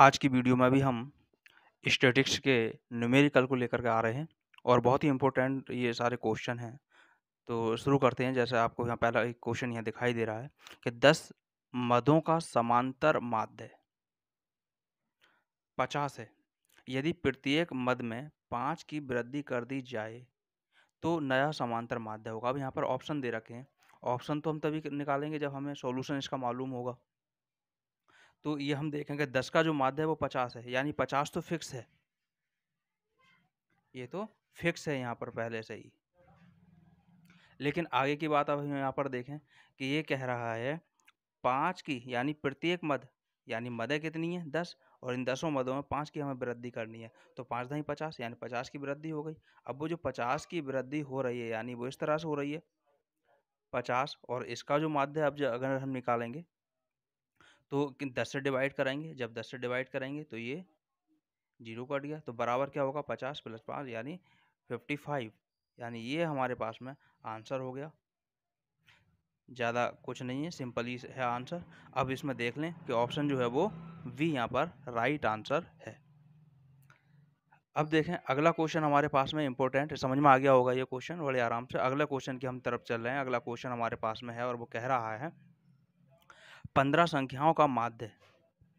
आज की वीडियो में भी हम स्टेटिक्स के न्यूमेरिकल को लेकर के आ रहे हैं और बहुत ही इम्पोर्टेंट ये सारे क्वेश्चन हैं तो शुरू करते हैं जैसे आपको यहाँ पहला एक क्वेश्चन यहाँ दिखाई दे रहा है कि दस मदों का समांतर माध्य पचास है यदि प्रत्येक मद में पाँच की वृद्धि कर दी जाए तो नया समांतर माध्य होगा अब यहाँ पर ऑप्शन दे रखे हैं ऑप्शन तो हम तभी निकालेंगे जब हमें सॉल्यूशन इसका मालूम होगा तो ये हम देखेंगे दस का जो माध्य है वो पचास है यानी पचास तो फिक्स है ये तो फिक्स है यहाँ पर पहले से ही लेकिन आगे की बात अब हम यहाँ पर देखें कि ये कह रहा है पाँच की यानी प्रत्येक मद यानी मदें कितनी है दस और इन दसों मदों में पाँच की हमें वृद्धि करनी है तो पाँच दही पचास यानी पचास की वृद्धि हो गई अब वो जो पचास की वृद्धि हो रही है यानी वो इस तरह से हो रही है पचास और इसका जो माध्य अब जो अगर हम निकालेंगे तो दस से डिवाइड कराएंगे जब दस से डिवाइड कराएंगे तो ये जीरो कट गया तो बराबर क्या होगा पचास प्लस पाँच यानी फिफ्टी फाइव यानी ये हमारे पास में आंसर हो गया ज़्यादा कुछ नहीं है सिंपल ही है आंसर अब इसमें देख लें कि ऑप्शन जो है वो वी यहाँ पर राइट आंसर है अब देखें अगला क्वेश्चन हमारे पास में इम्पोर्टेंट समझ में आ गया होगा ये क्वेश्चन बड़े आराम से अगला क्वेश्चन की हम तरफ चल रहे हैं अगला क्वेश्चन हमारे पास में है और वो कह रहा है पंद्रह संख्याओं का माध्य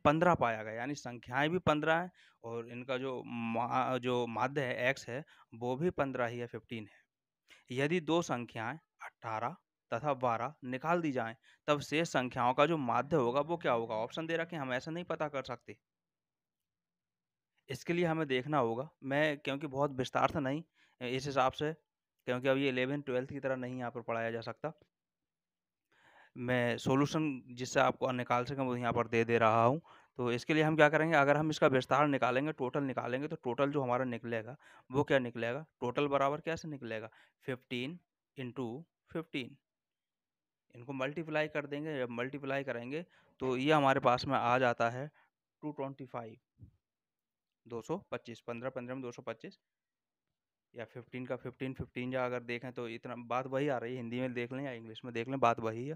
पंद्रह पाया गया यानी संख्याएं भी पंद्रह हैं और इनका जो मा, जो माध्य है एक्स है वो भी पंद्रह ही है फिफ्टीन है यदि दो संख्याएं अट्ठारह तथा बारह निकाल दी जाएं तब शेष संख्याओं का जो माध्य होगा वो क्या होगा ऑप्शन दे रखें हम ऐसा नहीं पता कर सकते इसके लिए हमें देखना होगा मैं क्योंकि बहुत विस्तार से नहीं इस हिसाब से क्योंकि अब ये इलेवन ट्वेल्थ की तरह नहीं यहाँ पर पढ़ाया जा सकता मैं सॉल्यूशन जिससे आपको निकाल सकें वो यहाँ पर दे दे रहा हूँ तो इसके लिए हम क्या करेंगे अगर हम इसका विस्तार निकालेंगे टोटल निकालेंगे तो टोटल जो हमारा निकलेगा वो क्या निकलेगा टोटल बराबर कैसे निकलेगा फिफ्टीन इंटू फिफ्टीन इनको मल्टीप्लाई कर देंगे जब मल्टीप्लाई करेंगे तो ये हमारे पास में आ जाता है टू ट्वेंटी फाइव दो सौ पच्चीस पंद्रह पंद्रह में दो सौ पच्चीस या फिफ्टीन का फिफ्टीन फिफ्टीन या अगर देखें तो इतना बात वही आ रही है हिंदी में देख लें या इंग्लिश में देख लें बात वही है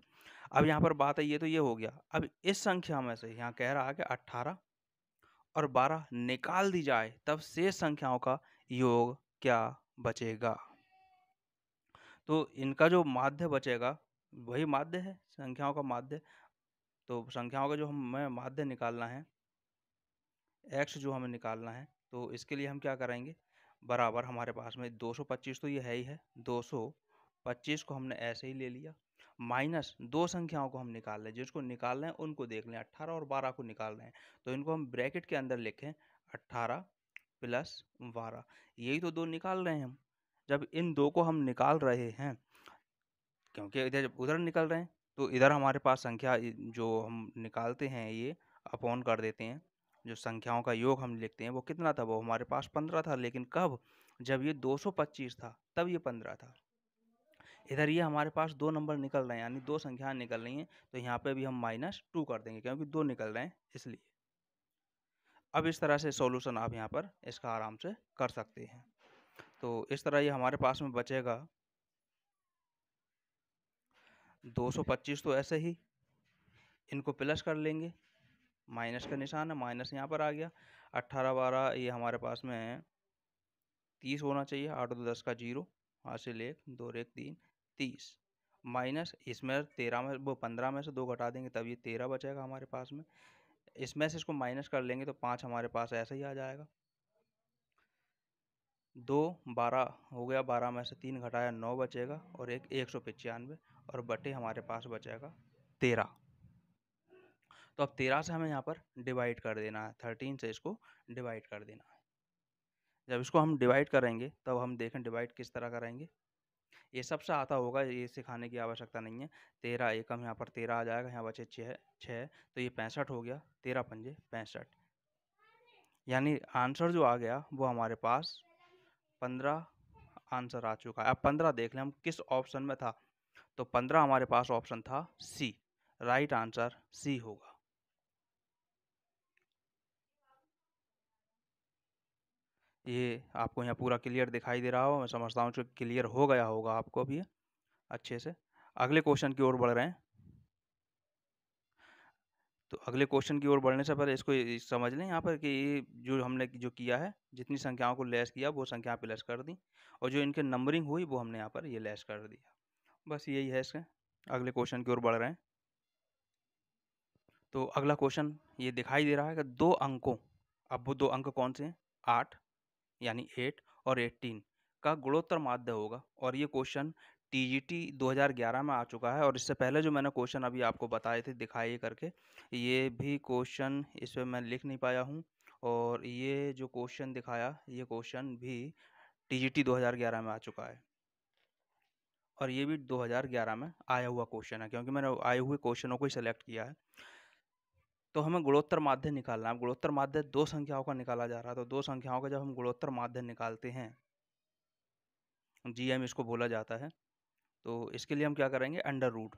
अब यहाँ पर बात है ये तो ये हो गया अब इस संख्या में से यहाँ कह रहा है कि अट्ठारह और बारह निकाल दी जाए तब शेष संख्याओं का योग क्या बचेगा तो इनका जो माध्य बचेगा वही माध्य है संख्याओं का माध्य तो संख्याओं का जो हमें माध्य निकालना है एक्स जो हमें निकालना है तो इसके लिए हम क्या करेंगे बराबर हमारे पास में 225 तो ये है ही है 225 को हमने ऐसे ही ले लिया माइनस दो संख्याओं को हम निकाल लें जिसको निकाल लें उनको देख लें अट्ठारह और बारह को निकाल रहे हैं तो इनको हम ब्रैकेट के अंदर लिखें अट्ठारह प्लस बारह यही तो दो निकाल रहे हैं हम जब इन दो को हम निकाल रहे हैं क्योंकि इधर जब उधर निकल रहे हैं तो इधर हमारे पास संख्या जो हम निकालते हैं ये अपॉन कर देते हैं जो संख्याओं का योग हम लिखते हैं वो कितना था वो हमारे पास पंद्रह था लेकिन कब जब ये दो सौ पच्चीस था तब ये पंद्रह था इधर ये हमारे पास दो नंबर निकल रहे हैं यानी दो संख्याएं निकल रही हैं तो यहाँ पे भी हम माइनस टू कर देंगे क्योंकि दो निकल रहे हैं इसलिए अब इस तरह से सॉल्यूशन आप यहाँ पर इसका आराम से कर सकते हैं तो इस तरह ये हमारे पास में बचेगा 225 तो ऐसे ही इनको प्लस कर लेंगे माइनस का निशान है माइनस यहाँ पर आ गया अट्ठारह बारह ये हमारे पास में तीस होना चाहिए आठ दो दस का जीरो आठ से लेख दो एक तीन तीस माइनस इसमें तेरह में वो पंद्रह में से दो घटा देंगे तब ये तेरह बचेगा हमारे पास में इसमें से इसको माइनस कर लेंगे तो पाँच हमारे पास ऐसे ही आ जाएगा दो बारह हो गया बारह में से तीन घटाया नौ बचेगा और एक एक सौ पचानवे और बटे हमारे पास बचेगा तेरह तो अब तेरह से हमें यहाँ पर डिवाइड कर देना है थर्टीन से इसको डिवाइड कर देना है जब इसको हम डिवाइड करेंगे तब हम देखें डिवाइड किस तरह करेंगे ये सबसे आता होगा ये सिखाने की आवश्यकता नहीं है तेरह एकम यहाँ पर तेरह आ जाएगा यहाँ बचे छः छः तो ये पैंसठ हो गया तेरह पंजे पैंसठ यानी आंसर जो आ गया वो हमारे पास पंद्रह आंसर आ चुका है अब पंद्रह देख लें हम किस ऑप्शन में था तो पंद्रह हमारे पास ऑप्शन था सी राइट आंसर सी होगा ये आपको यहाँ पूरा क्लियर दिखाई दे रहा हो मैं समझता हूँ क्लियर हो गया होगा आपको अभी अच्छे से अगले क्वेश्चन की ओर बढ़ रहे हैं तो अगले क्वेश्चन की ओर बढ़ने से पहले इसको समझ लें यहाँ पर कि ये जो हमने जो किया है जितनी संख्याओं को लेस किया वो संख्या पे लेस कर दी और जो इनके नंबरिंग हुई वो हमने यहाँ पर ये लेस कर दिया बस यही है इसके अगले क्वेश्चन की ओर बढ़ रहे हैं तो अगला क्वेश्चन ये दिखाई दे रहा है कि दो अंकों अब वो दो अंक कौन से हैं आठ यानी एट और एट्टीन का गुणोत्तर माध्य होगा और ये क्वेश्चन टी जी हज़ार ग्यारह में आ चुका है और इससे पहले जो मैंने क्वेश्चन अभी आपको बताए थे दिखाई करके ये भी क्वेश्चन इस पर मैं लिख नहीं पाया हूँ और ये जो क्वेश्चन दिखाया ये क्वेश्चन भी टी हज़ार ग्यारह में आ चुका है और ये भी 2011 में आया हुआ क्वेश्चन है क्योंकि मैंने आए हुए क्वेश्चनों को ही सिलेक्ट किया है तो हमें गुणोत्तर माध्य निकालना है गुणोत्तर माध्य दो संख्याओं का निकाला जा रहा है तो दो संख्याओं का जब हम गुणोत्तर माध्य निकालते हैं जी एम इसको बोला जाता है तो इसके लिए हम क्या करेंगे अंडर रूट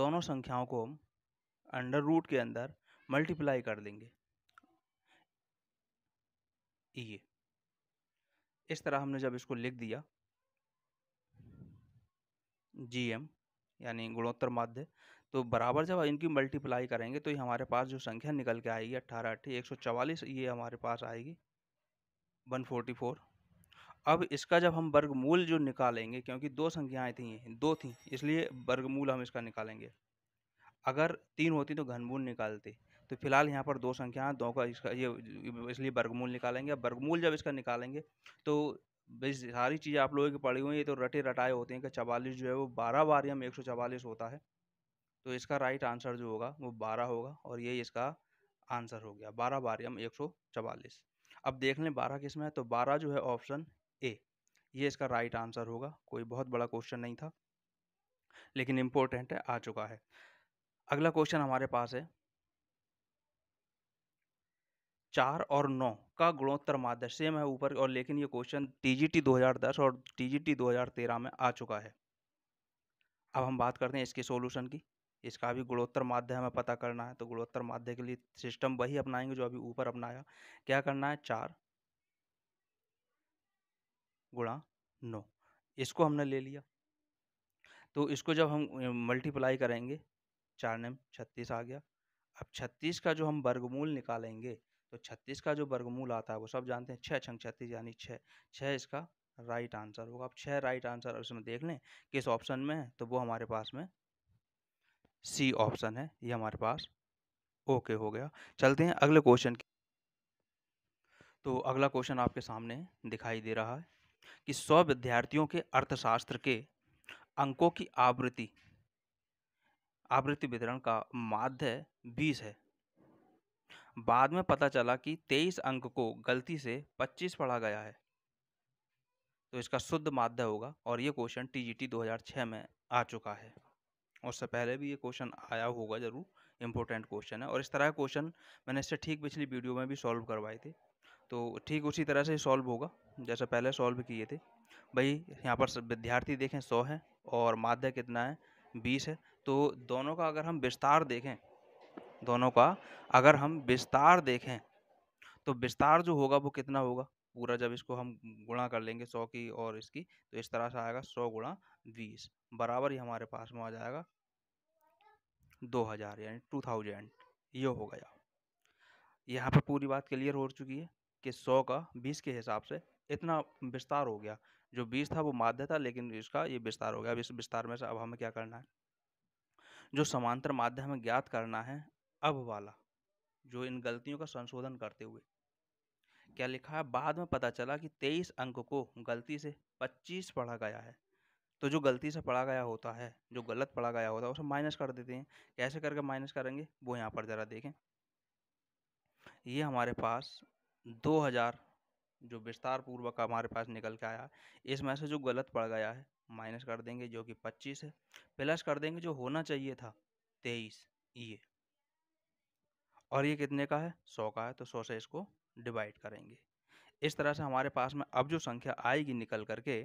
दोनों संख्याओं को हम अंडर रूट के अंदर मल्टीप्लाई कर देंगे ये इस तरह हमने जब इसको लिख दिया जी एम यानी गुणोत्तर माध्य तो बराबर जब इनकी मल्टीप्लाई करेंगे तो ये हमारे पास जो संख्या निकल के आएगी अट्ठारह अट्ठी एक सौ चवालीस ये हमारे पास आएगी वन फोर्टी फोर अब इसका जब हम वर्गमूल जो निकालेंगे क्योंकि दो संख्याएं थी दो थी इसलिए वर्गमूल हम इसका निकालेंगे अगर तीन होती तो घनमूल निकालते तो फिलहाल यहाँ पर दो संख्याएं दो का इसका ये इसलिए वर्गमूल निकालेंगे अब वर्गमूल जब इसका निकालेंगे तो सारी चीज़ें आप लोगों की पड़ी हुई है तो रटे रटाए होते हैं कि चवालीस जो है वो बारह बार हम एक सौ चवालीस होता है तो इसका राइट आंसर जो होगा वो बारह होगा और ये इसका आंसर हो गया बारह बारियम एक सौ चवालीस अब देख लें बारह किस में है तो बारह जो है ऑप्शन ए ये इसका राइट आंसर होगा कोई बहुत बड़ा क्वेश्चन नहीं था लेकिन इम्पोर्टेंट है आ चुका है अगला क्वेश्चन हमारे पास है चार और नौ का गुणोत्तर माध्य सेम है ऊपर और लेकिन ये क्वेश्चन टीजीटी 2010 और टीजीटी 2013 में आ चुका है अब हम बात करते हैं इसके सॉल्यूशन की इसका भी गुणोत्तर माध्य हमें पता करना है तो गुणोत्तर माध्य के लिए सिस्टम वही अपनाएंगे जो अभी ऊपर अपनाया क्या करना है चार गुणा नौ इसको हमने ले लिया तो इसको जब हम मल्टीप्लाई करेंगे चार नेम छत्तीस आ गया अब छत्तीस का जो हम वर्गमूल निकालेंगे तो छत्तीस का जो वर्गमूल आता है वो सब जानते हैं छः छंग छत्तीस यानी छः छः इसका राइट आंसर होगा अब छः राइट आंसर इसमें देख लें किस ऑप्शन में है तो वो हमारे पास में सी ऑप्शन है ये हमारे पास ओके हो गया चलते हैं अगले क्वेश्चन तो अगला क्वेश्चन आपके सामने दिखाई दे रहा है कि सौ विद्यार्थियों के अर्थशास्त्र के अंकों की आवृत्ति आवृत्ति वितरण का माध्य बीस है बाद में पता चला कि तेईस अंक को गलती से पच्चीस पढ़ा गया है तो इसका शुद्ध माध्य होगा और ये क्वेश्चन टी जी में आ चुका है उससे पहले भी ये क्वेश्चन आया होगा ज़रूर इंपॉर्टेंट क्वेश्चन है और इस तरह का क्वेश्चन मैंने इससे ठीक पिछली वीडियो में भी सॉल्व करवाए थे तो ठीक उसी तरह से सॉल्व होगा जैसे पहले सॉल्व किए थे भाई यहाँ पर विद्यार्थी देखें सौ है और माध्य कितना है बीस है तो दोनों का अगर हम विस्तार देखें दोनों का अगर हम विस्तार देखें तो विस्तार जो होगा वो कितना होगा पूरा जब इसको हम गुणा कर लेंगे सौ की और इसकी तो इस तरह से आएगा सौ गुणा बीस बराबर ही हमारे पास में आ जाएगा दो हज़ार यानी टू थाउजेंड ये हो गया यहाँ पर पूरी बात क्लियर हो चुकी है कि सौ का बीस के हिसाब से इतना विस्तार हो गया जो बीस था वो माध्य था लेकिन इसका ये विस्तार हो गया अब इस विस्तार में से अब हमें क्या करना है जो समांतर माध्य हमें ज्ञात करना है अब वाला जो इन गलतियों का संशोधन करते हुए क्या लिखा है बाद में पता चला कि तेईस अंक को गलती से पच्चीस पढ़ा गया है तो जो गलती से पढ़ा गया होता है जो गलत पढ़ा गया होता है उसे माइनस कर देते हैं कैसे करके माइनस करेंगे वो यहाँ पर ज़रा देखें ये हमारे पास दो हज़ार जो विस्तार पूर्वक हमारे पास निकल के आया इसमें से जो गलत पड़ गया है माइनस कर देंगे जो कि पच्चीस है प्लस कर देंगे जो होना चाहिए था तेईस ये और ये कितने का है सौ का है तो सौ से इसको डिवाइड करेंगे इस तरह से हमारे पास में अब जो संख्या आएगी निकल करके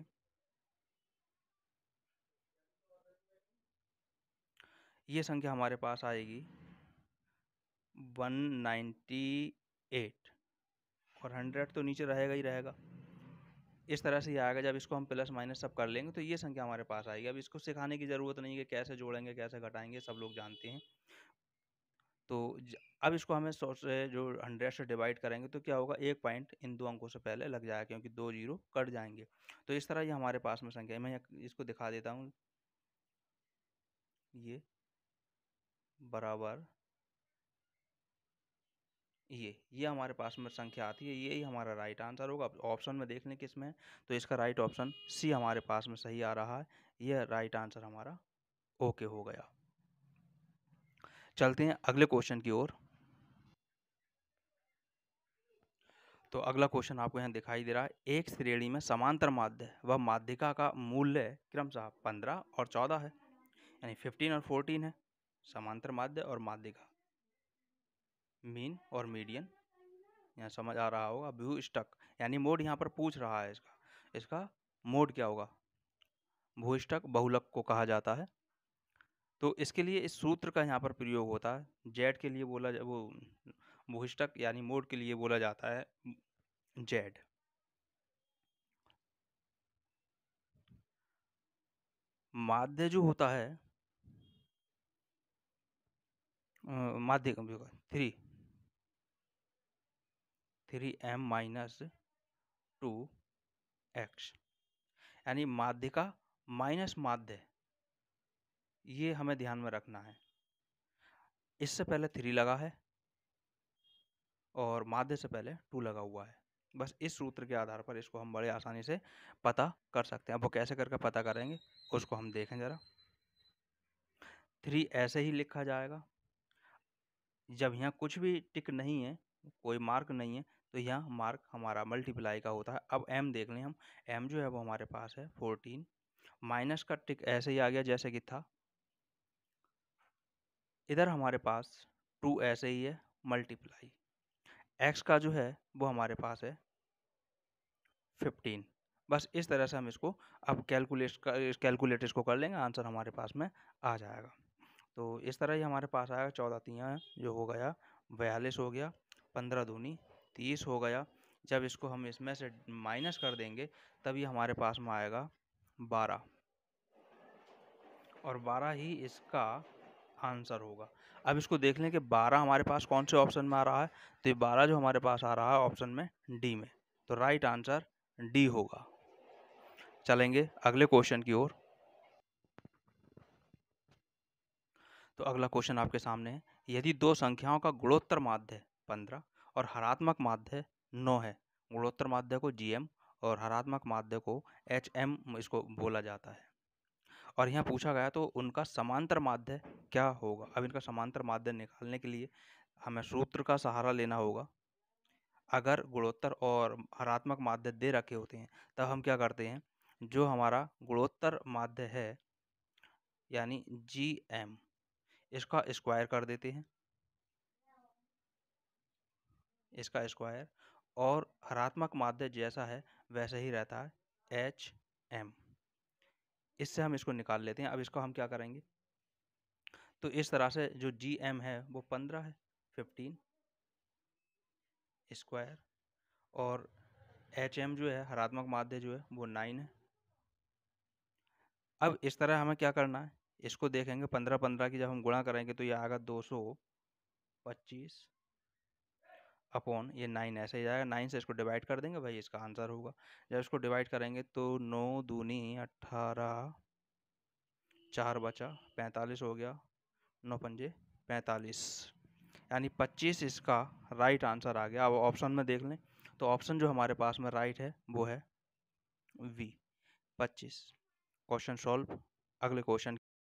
ये संख्या हमारे पास आएगी 198 और 100 तो नीचे रहेगा ही रहेगा इस तरह से ये आएगा जब इसको हम प्लस माइनस सब कर लेंगे तो ये संख्या हमारे पास आएगी अब इसको सिखाने की ज़रूरत नहीं है कैसे जोड़ेंगे कैसे घटाएंगे सब लोग जानते हैं तो अब इसको हमें सौ से जो हंड्रेड से डिवाइड करेंगे तो क्या होगा एक पॉइंट इन दो अंकों से पहले लग जाएगा क्योंकि दो जीरो कट जाएंगे तो इस तरह ये हमारे पास में संख्या है मैं इसको दिखा देता हूँ ये बराबर ये ये हमारे पास में संख्या आती है यही हमारा राइट आंसर होगा ऑप्शन में देख लें किस में है, तो इसका राइट ऑप्शन सी हमारे पास में सही आ रहा है यह राइट आंसर हमारा ओके हो गया चलते हैं अगले क्वेश्चन की ओर तो अगला क्वेश्चन आपको यहाँ दिखाई दे रहा है एक श्रेणी में समांतर माध्य व माध्यिका का मूल्य क्रमशः पंद्रह और चौदह है यानी फिफ्टीन और फोर्टीन है समांतर माध्य और माध्यिका मीन और मीडियन यहाँ समझ आ रहा होगा व्यू स्टक यानी मोड यहाँ पर पूछ रहा है इसका इसका मोड क्या होगा भूस्टक बहुलक को कहा जाता है तो इसके लिए इस सूत्र का यहाँ पर प्रयोग होता है जेड के लिए बोला जा वो भूष्टक यानी मोड के लिए बोला जाता है जेड माध्य जो होता है माध्य three three M minus two X यानी माध्यिका माइनस माध्य ये हमें ध्यान में रखना है इससे पहले थ्री लगा है और माध्य से पहले टू लगा हुआ है बस इस सूत्र के आधार पर इसको हम बड़े आसानी से पता कर सकते हैं अब वो कैसे करके पता करेंगे उसको हम देखें ज़रा थ्री ऐसे ही लिखा जाएगा जब यहाँ कुछ भी टिक नहीं है कोई मार्क नहीं है तो यहाँ मार्क हमारा मल्टीप्लाई का होता है अब एम देख लें हम एम जो है वो हमारे पास है फोर्टीन माइनस का टिक ऐसे ही आ गया जैसे कि था इधर हमारे पास टू ऐसे ही है मल्टीप्लाई एक्स का जो है वो हमारे पास है फिफ्टीन बस इस तरह से हम इसको अब कैलकुलेट कैलकुलेट इसको कर लेंगे आंसर हमारे पास में आ जाएगा तो इस तरह ही हमारे पास आएगा चौदह तिया जो हो गया बयालीस हो गया पंद्रह दूनी तीस हो गया जब इसको हम इसमें से माइनस कर देंगे तभी हमारे पास में आएगा बारह और बारह ही इसका आंसर होगा अब इसको देख लें कि बारह हमारे पास कौन से ऑप्शन में आ रहा है तो ये बारह जो हमारे पास आ रहा है ऑप्शन में डी में तो राइट आंसर डी होगा चलेंगे अगले क्वेश्चन की ओर तो अगला क्वेश्चन आपके सामने है यदि दो संख्याओं का गुणोत्तर माध्य पंद्रह और हरात्मक माध्य नौ है गुणोत्तर माध्य को जी और हरात्मक माध्य को एच इसको बोला जाता है और यहाँ पूछा गया तो उनका समांतर माध्य क्या होगा अब इनका समांतर माध्य निकालने के लिए हमें सूत्र का सहारा लेना होगा अगर गुणोत्तर और हरात्मक माध्य दे रखे होते हैं तब हम क्या करते हैं जो हमारा गुणोत्तर माध्य है यानी जी एम इसका स्क्वायर कर देते हैं इसका स्क्वायर और हरात्मक माध्य जैसा है वैसा ही रहता है एच एम इससे हम इसको निकाल लेते हैं अब इसको हम क्या करेंगे तो इस तरह से जो जी एम है वो पंद्रह है फिफ्टीन स्क्वायर और एच एम जो है हरात्मक माध्य जो है वो नाइन है अब इस तरह हमें क्या करना है इसको देखेंगे पंद्रह पंद्रह की जब हम गुणा करेंगे तो ये आएगा दो सौ पच्चीस अपॉन ये नाइन ऐसे ही जाएगा नाइन से इसको डिवाइड कर देंगे भाई इसका आंसर होगा जब इसको डिवाइड करेंगे तो नौ दूनी अट्ठारह चार बचा पैंतालीस हो गया नौ पंजे पैंतालीस यानी पच्चीस इसका राइट आंसर आ गया अब ऑप्शन में देख लें तो ऑप्शन जो हमारे पास में राइट है वो है वी पच्चीस क्वेश्चन सॉल्व अगले क्वेश्चन